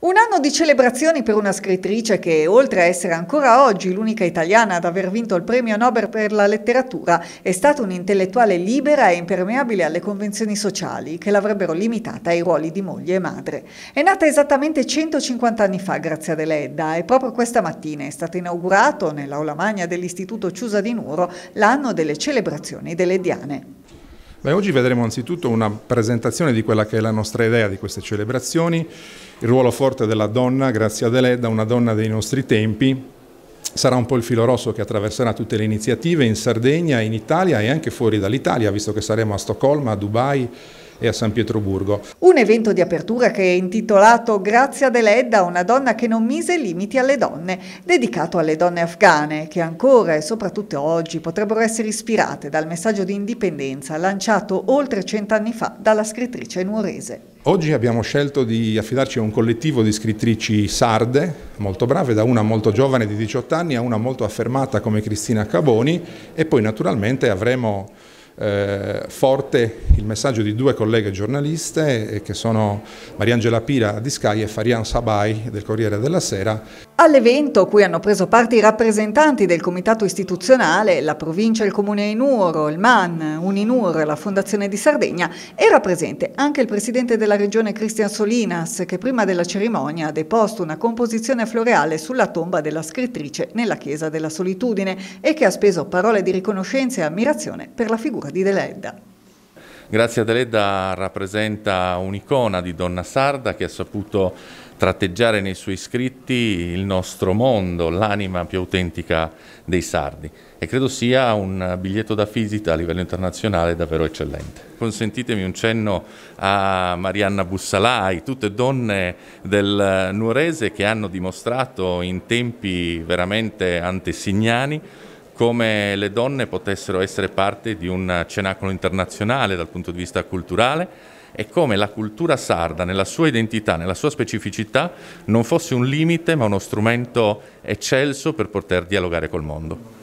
Un anno di celebrazioni per una scrittrice che, oltre a essere ancora oggi l'unica italiana ad aver vinto il premio Nobel per la letteratura, è stata un'intellettuale libera e impermeabile alle convenzioni sociali che l'avrebbero limitata ai ruoli di moglie e madre. È nata esattamente 150 anni fa grazie ad Eledda e proprio questa mattina è stato inaugurato nell'aula magna dell'Istituto Ciusa di Nuoro l'anno delle celebrazioni delle Diane. Beh, oggi vedremo anzitutto una presentazione di quella che è la nostra idea di queste celebrazioni, il ruolo forte della donna, grazie ad Eleda, una donna dei nostri tempi, sarà un po' il filo rosso che attraverserà tutte le iniziative in Sardegna, in Italia e anche fuori dall'Italia, visto che saremo a Stoccolma, a Dubai, e a San Pietroburgo. Un evento di apertura che è intitolato Grazia Deledda, una donna che non mise limiti alle donne, dedicato alle donne afghane che ancora e soprattutto oggi potrebbero essere ispirate dal messaggio di indipendenza lanciato oltre cent'anni fa dalla scrittrice nuorese. Oggi abbiamo scelto di affidarci a un collettivo di scrittrici sarde, molto brave, da una molto giovane di 18 anni a una molto affermata come Cristina Caboni e poi naturalmente avremo eh, forte il messaggio di due colleghe giornaliste eh, che sono Mariangela Pira di Sky e Farian Sabai del Corriere della Sera All'evento, cui hanno preso parte i rappresentanti del comitato istituzionale, la provincia, il comune Inuro, il MAN, Uninur, la Fondazione di Sardegna, era presente anche il presidente della regione Cristian Solinas, che prima della cerimonia ha deposto una composizione floreale sulla tomba della scrittrice nella Chiesa della Solitudine e che ha speso parole di riconoscenza e ammirazione per la figura di Deledda. Grazia Deledda rappresenta un'icona di donna sarda che ha saputo tratteggiare nei suoi scritti il nostro mondo, l'anima più autentica dei sardi e credo sia un biglietto da visita a livello internazionale davvero eccellente. Consentitemi un cenno a Marianna Bussalai, tutte donne del Nuorese che hanno dimostrato in tempi veramente antesignani come le donne potessero essere parte di un cenacolo internazionale dal punto di vista culturale è come la cultura sarda nella sua identità, nella sua specificità, non fosse un limite ma uno strumento eccelso per poter dialogare col mondo.